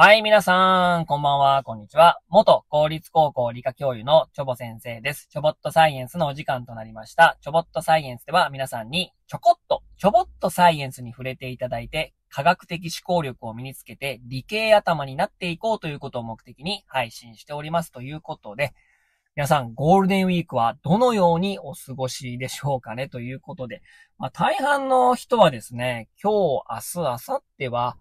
はい、皆さん、こんばんは、こんにちは。元公立高校理科教諭のチョボ先生です。チョボットサイエンスのお時間となりました。チョボットサイエンスでは皆さんにちょこっと、ちょぼっとサイエンスに触れていただいて、科学的思考力を身につけて理系頭になっていこうということを目的に配信しておりますということで、皆さんゴールデンウィークはどのようにお過ごしでしょうかねということで、まあ、大半の人はですね、今日、明日、明後日は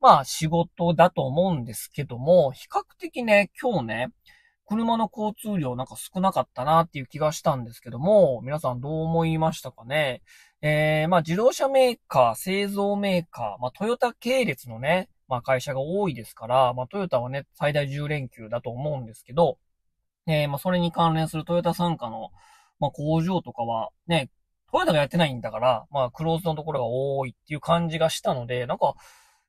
まあ仕事だと思うんですけども、比較的ね、今日ね、車の交通量なんか少なかったなっていう気がしたんですけども、皆さんどう思いましたかねえー、まあ自動車メーカー、製造メーカー、まあトヨタ系列のね、まあ会社が多いですから、まあトヨタはね、最大10連休だと思うんですけど、えー、まあそれに関連するトヨタ傘下の、まあ工場とかはね、トヨタがやってないんだから、まあクローズのところが多いっていう感じがしたので、なんか、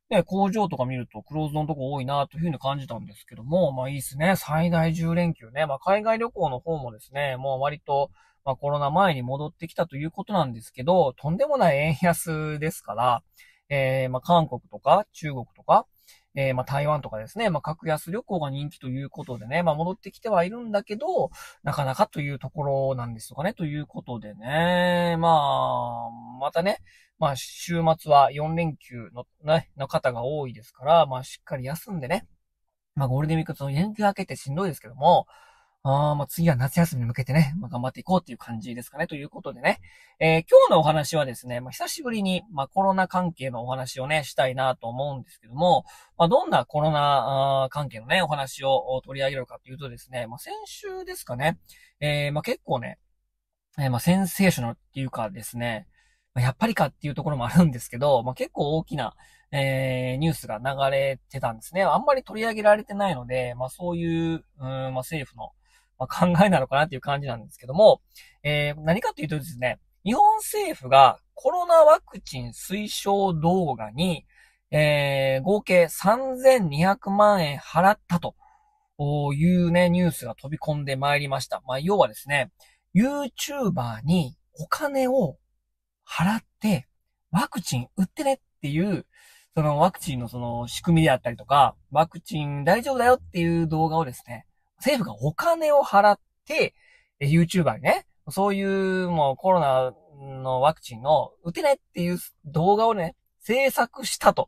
ね、工場とか見るとクローズのとこ多いなというふうに感じたんですけども、まあいいですね。最大10連休ね。まあ海外旅行の方もですね、もう割と、まあコロナ前に戻ってきたということなんですけど、とんでもない円安ですから、えー、まあ韓国とか中国とか、えー、まあ、台湾とかですね、まあ、格安旅行が人気ということでね、まあ、戻ってきてはいるんだけど、なかなかというところなんですとかね、ということでね、まあ、またね、まあ、週末は4連休の、ね、の方が多いですから、まあ、しっかり休んでね、まあ、ゴールデンウィークと連休明けてしんどいですけども、あまあ、次は夏休みに向けてね、まあ、頑張っていこうっていう感じですかね。ということでね。えー、今日のお話はですね、まあ、久しぶりに、まあ、コロナ関係のお話をね、したいなと思うんですけども、まあ、どんなコロナ関係のね、お話を取り上げるかというとですね、まあ、先週ですかね、えー、まあ、結構ね、えー、まあ、センセーショナルっていうかですね、まあ、やっぱりかっていうところもあるんですけど、まあ、結構大きな、えー、ニュースが流れてたんですね。あんまり取り上げられてないので、まあ、そういう、うんまあ、政府の、まあ、考えなのかなっていう感じなんですけども、えー、何かというとですね、日本政府がコロナワクチン推奨動画に、えー、合計3200万円払ったというね、ニュースが飛び込んでまいりました。まあ、要はですね、YouTuber にお金を払って、ワクチン売ってねっていう、そのワクチンのその仕組みであったりとか、ワクチン大丈夫だよっていう動画をですね、政府がお金を払って、YouTuber にね、そういうもうコロナのワクチンを打てないっていう動画をね、制作したと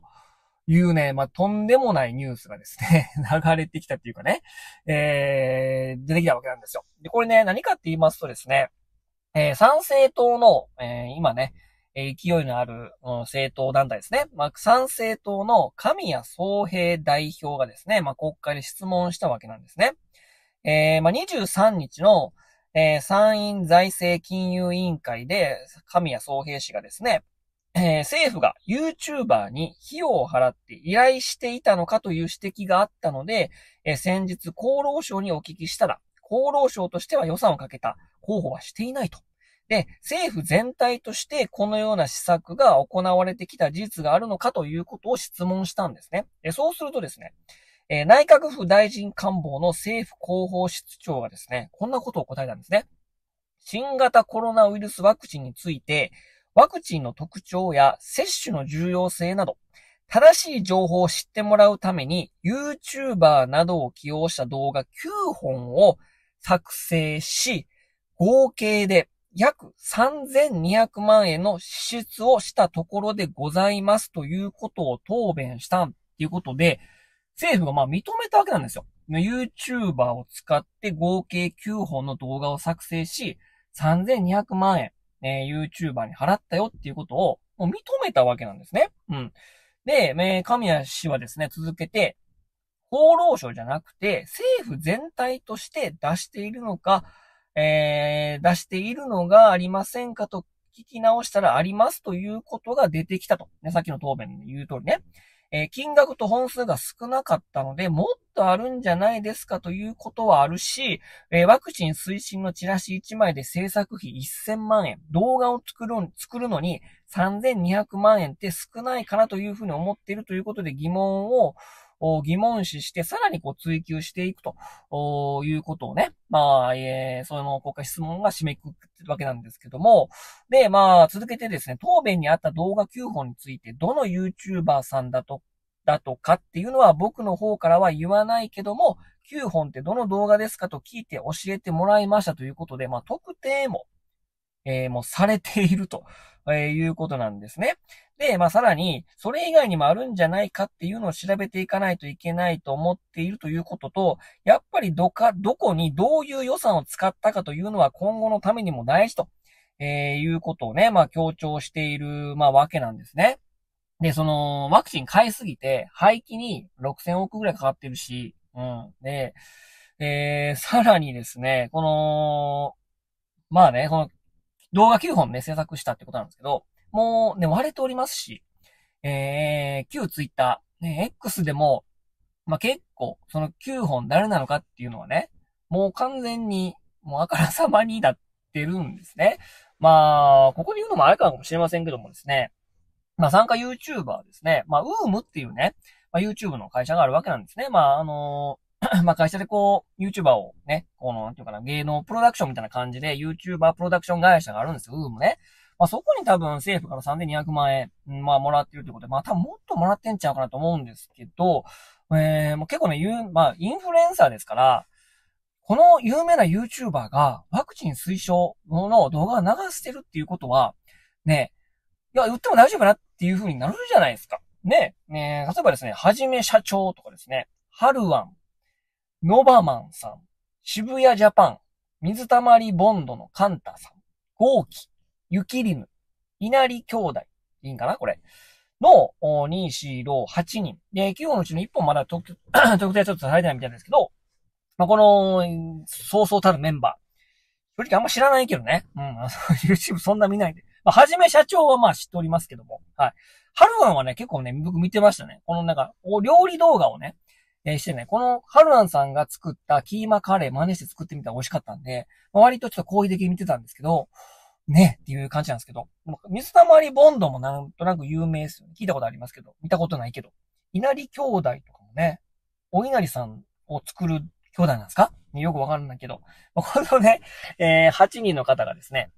いうね、まあ、とんでもないニュースがですね、流れてきたっていうかね、えー、出てきたわけなんですよ。で、これね、何かって言いますとですね、えー、参政党の、えー、今ね、勢いのある、うん、政党団体ですね。まあ、参政党の神谷総平代表がですね、まあ、国会で質問したわけなんですね。えー、まあ、23日の、えー、参院財政金融委員会で、神谷総平氏がですね、えー、政府が YouTuber に費用を払って依頼していたのかという指摘があったので、えー、先日厚労省にお聞きしたら、厚労省としては予算をかけた候補はしていないと。で、政府全体としてこのような施策が行われてきた事実があるのかということを質問したんですね。そうするとですね、えー、内閣府大臣官房の政府広報室長がですね、こんなことを答えたんですね。新型コロナウイルスワクチンについて、ワクチンの特徴や接種の重要性など、正しい情報を知ってもらうために、YouTuber などを起用した動画9本を作成し、合計で約3200万円の支出をしたところでございますということを答弁したということで、政府がまあ認めたわけなんですよ。YouTuber を使って合計9本の動画を作成し、3200万円、えー、YouTuber に払ったよっていうことをもう認めたわけなんですね。うん。で、えー、神谷氏はですね、続けて、厚労省じゃなくて、政府全体として出しているのか、えー、出しているのがありませんかと聞き直したらありますということが出てきたと。ね、さっきの答弁の言う通りね。えー、金額と本数が少なかったので、もっとあるんじゃないですかということはあるし、えー、ワクチン推進のチラシ1枚で制作費1000万円、動画を作る作るのに3200万円って少ないかなというふうに思っているということで疑問を、疑問視して、さらにこう追求していくということをね、まあ、えー、その国家質問が締めくくってるわけなんですけども、で、まあ、続けてですね、答弁にあった動画9本について、どの YouTuber さんだとだとかっていうのは僕の方からは言わないけども、9本ってどの動画ですかと聞いて教えてもらいましたということで、まあ特定もえー、もうされていると、えいうことなんですね。で、まあ、さらに、それ以外にもあるんじゃないかっていうのを調べていかないといけないと思っているということと、やっぱりどか、どこにどういう予算を使ったかというのは今後のためにも大事と、えー、いうことをね、まあ、強調している、まあ、わけなんですね。で、その、ワクチン買いすぎて、廃棄に6000億ぐらいかかってるし、うん。で、えー、さらにですね、この、まあね、この動画9本ね、制作したってことなんですけど、もうね、割れておりますし、えー、旧 Twitter、ね、X でも、まあ、結構、その9本誰なのかっていうのはね、もう完全に、もうあからさまになってるんですね。まあ、ここで言うのもあれかもしれませんけどもですね、まあ、参加 YouTuber ですね、まあ、UM っていうね、まあ、YouTube の会社があるわけなんですね。まあ、あの まあ会社でこう、YouTuber をね、この、なんていうかな、芸能プロダクションみたいな感じで、YouTuber プロダクション会社があるんですよ、ウームね。まあそこに多分政府から3200万円、まあもらってるということで、まあ多分もっともらってんちゃうかなと思うんですけど、えー、もう結構ね、言う、まあインフルエンサーですから、この有名な YouTuber がワクチン推奨の動画を流してるっていうことは、ね、いや、売っても大丈夫かなっていう風になるじゃないですか。ね、ね例えばですね、はじめ社長とかですね、はるわんノバマンさん、渋谷ジャパン、水溜まりボンドのカンタさん、ゴーキ、ユキリム、稲荷兄弟、いいんかなこれ。の、2、4、6、8人。で、9号のうちの1本まだ特、特定ちょっとされてないみたいですけど、まあ、この、そうそうたるメンバー。正直あんま知らないけどね。うん、YouTube そんな見ないで。まあ、はじめ社長はまあ知っておりますけども。はい。ハルワンはね、結構ね、僕見てましたね。このなんか、お料理動画をね、えー、してね、このハルアンさんが作ったキーマカレー真似して作ってみたら美味しかったんで、まあ、割とちょっと好意的に見てたんですけど、ね、っていう感じなんですけど、水溜りボンドもなんとなく有名ですよね。聞いたことありますけど、見たことないけど。稲荷兄弟とかもね、お稲荷さんを作る兄弟なんですかよくわかんないけど。このね、えー、8人の方がですね、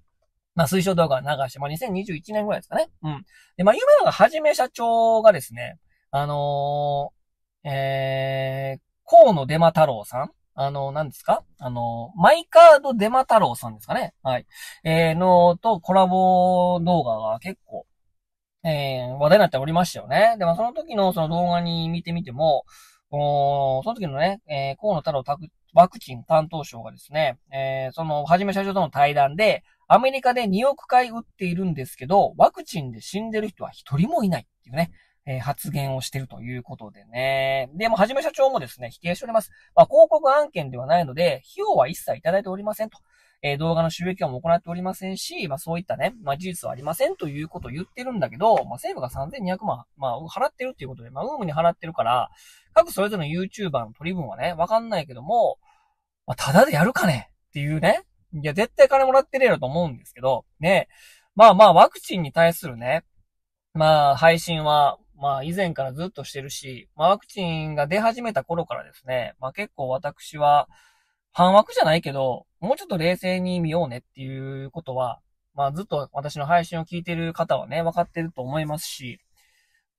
まあ、推奨動画を流して、まあ、2021年ぐらいですかね。うん。で、まあ、夢のがはじめ社長がですね、あのえー、河野デマ太郎さんあの、何ですかあの、マイカードデマ太郎さんですかねはい。えー、の、とコラボ動画が結構、えー、話題になっておりましたよね。でもその時のその動画に見てみても、おその時のね、えー、河野太郎ワクチン担当省がですね、えー、その、はじめ社長との対談で、アメリカで2億回打っているんですけど、ワクチンで死んでる人は一人もいないっていうね。えー、発言をしているということでね。で、もはじめ社長もですね、否定しております。まあ、広告案件ではないので、費用は一切いただいておりませんと。え動画の収益化も行っておりませんし、まあそういったね、まあ事実はありませんということを言ってるんだけど、まあ政府が3200万、まあ払ってるっていうことで、まあウームに払ってるから、各それぞれの YouTuber の取り分はね、わかんないけども、まあただでやるかねっていうね。いや、絶対金もらってねえろと思うんですけど、ね。まあまあワクチンに対するね、まあ配信は、まあ以前からずっとしてるし、まあワクチンが出始めた頃からですね、まあ結構私は、半枠じゃないけど、もうちょっと冷静に見ようねっていうことは、まあずっと私の配信を聞いてる方はね、分かってると思いますし、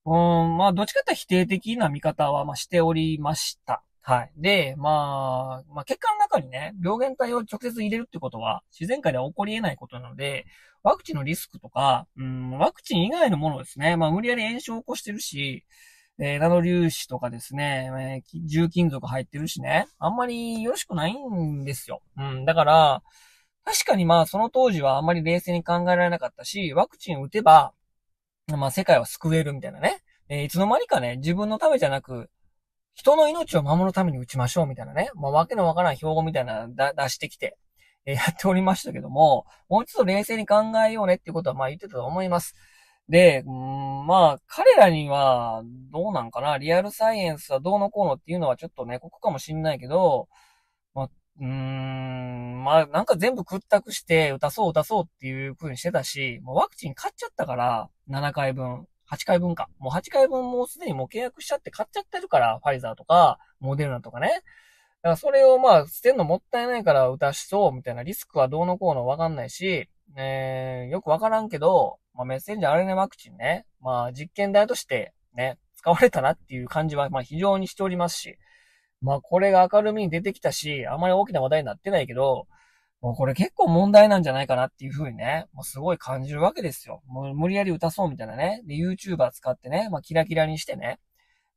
うん、まあどっちかって否定的な見方はましておりました。はい。で、まあ、まあ、血管の中にね、病原体を直接入れるってことは、自然界では起こり得ないことなので、ワクチンのリスクとか、うん、ワクチン以外のものですね、まあ、無理やり炎症を起こしてるし、えー、ナノ粒子とかですね、えー、重金属入ってるしね、あんまりよろしくないんですよ。うん、だから、確かにまあその当時はあんまり冷静に考えられなかったし、ワクチン打てば、まあ世界は救えるみたいなね。えー、いつの間にかね、自分のためじゃなく、人の命を守るために打ちましょうみたいなね、まあ、わけのわからん標語みたいな出してきて、えー、やっておりましたけども、もうちょっと冷静に考えようねっていうことはまあ言ってたと思います。で、んまあ、彼らには、どうなんかなリアルサイエンスはどうのこうのっていうのはちょっとね、ここかもしんないけど、まあ、うーん、まあ、なんか全部屈託して、打たそう打たそうっていう風にしてたし、もうワクチン買っちゃったから、7回分。8回分か。もう8回分もうすでにもう契約しちゃって買っちゃってるから、ファイザーとか、モデルナとかね。だからそれをまあ、捨てるのもったいないから打たしそうみたいなリスクはどうのこうのわかんないし、えー、よくわからんけど、まあ、メッセンジャー RNA ワクチンね、まあ、実験台としてね、使われたなっていう感じは、まあ、非常にしておりますし、まあ、これが明るみに出てきたし、あまり大きな話題になってないけど、もうこれ結構問題なんじゃないかなっていう風にね、もうすごい感じるわけですよ。もう無理やり歌そうみたいなね。で、YouTuber 使ってね、まあキラキラにしてね、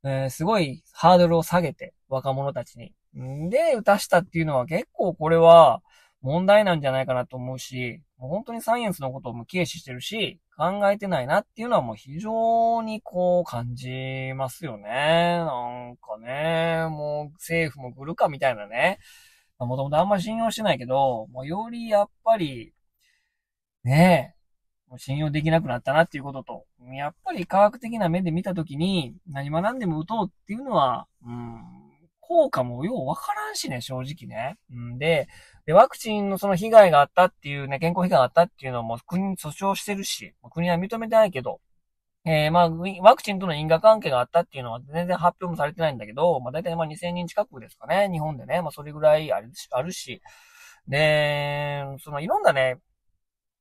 えー、すごいハードルを下げて、若者たちに。んで、歌したっていうのは結構これは問題なんじゃないかなと思うし、もう本当にサイエンスのことを軽視してるし、考えてないなっていうのはもう非常にこう感じますよね。なんかね、もう政府も来るかみたいなね。もともとあんま信用してないけど、もうよりやっぱり、ねえ、信用できなくなったなっていうことと、やっぱり科学的な目で見たときに、何も何でも打とうっていうのは、うん、効果もようわからんしね、正直ね。うんで、で、ワクチンのその被害があったっていうね、健康被害があったっていうのも国に訴訟してるし、国は認めてないけど、えー、まあ、ワクチンとの因果関係があったっていうのは全然発表もされてないんだけど、まあ大体まあ2000人近くですかね、日本でね、まあそれぐらいあるし、あるしで、そのいろんなね、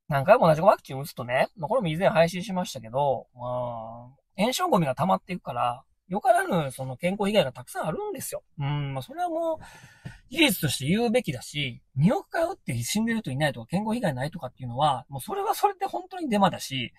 何回も同じワクチン打つとね、まあこれも以前配信しましたけど、まあ、炎症ゴミが溜まっていくから、よからぬその健康被害がたくさんあるんですよ。うん、まあそれはもう、事実として言うべきだし、2億回打って死んでるといないとか健康被害ないとかっていうのは、もうそれはそれで本当にデマだし、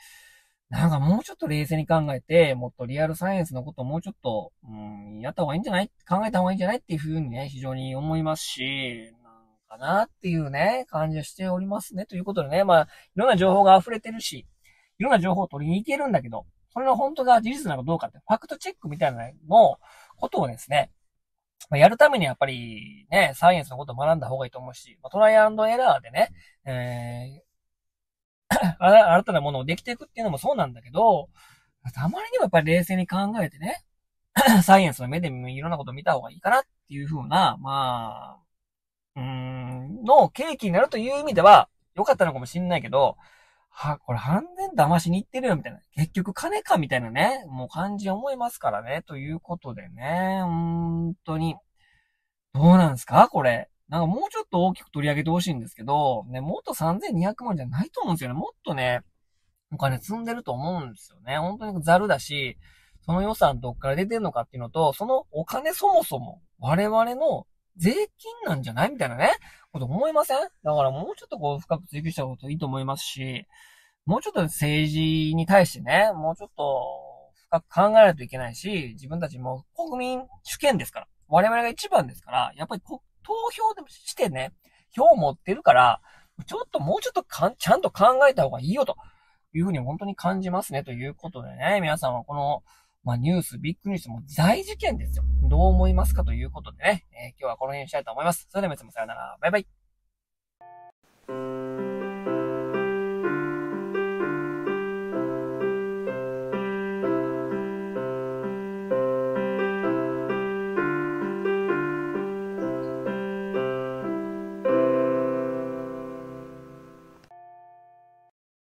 なんかもうちょっと冷静に考えて、もっとリアルサイエンスのことをもうちょっと、うん、やった方がいいんじゃない考えた方がいいんじゃないっていうふうにね、非常に思いますし、なんかなっていうね、感じはしておりますね。ということでね、まあ、いろんな情報が溢れてるし、いろんな情報を取りに行けるんだけど、それの本当が事実なのかどうかって、ファクトチェックみたいなのことをですね、まやるためにやっぱりね、サイエンスのことを学んだ方がいいと思うし、まトライアンドエラーでね、えー 新たなものをできていくっていうのもそうなんだけど、あまりにもやっぱり冷静に考えてね、サイエンスの目でいろんなことを見た方がいいかなっていう風な、まあ、うん、の契機になるという意味では良かったのかもしんないけど、は、これ半年騙しに行ってるよ、みたいな。結局金か、みたいなね、もう感じ思いますからね、ということでね、本当に。どうなんですかこれ。なんかもうちょっと大きく取り上げてほしいんですけど、ね、もっと3200万じゃないと思うんですよね。もっとね、お金積んでると思うんですよね。本当にザルだし、その予算どっから出てんのかっていうのと、そのお金そもそも我々の税金なんじゃないみたいなね、こと思いませんだからもうちょっとこう深く追求したこといいと思いますし、もうちょっと政治に対してね、もうちょっと深く考えないといけないし、自分たちも国民主権ですから、我々が一番ですから、やっぱり国投票でもしてね、票を持ってるから、ちょっともうちょっとかん、ちゃんと考えた方がいいよというふうに本当に感じますねということでね、皆さんはこの、まあ、ニュース、ビッグニュースも大事件ですよ。どう思いますかということでね、えー、今日はこの辺にしたいと思います。それでは皆様さようなら。バイバイ。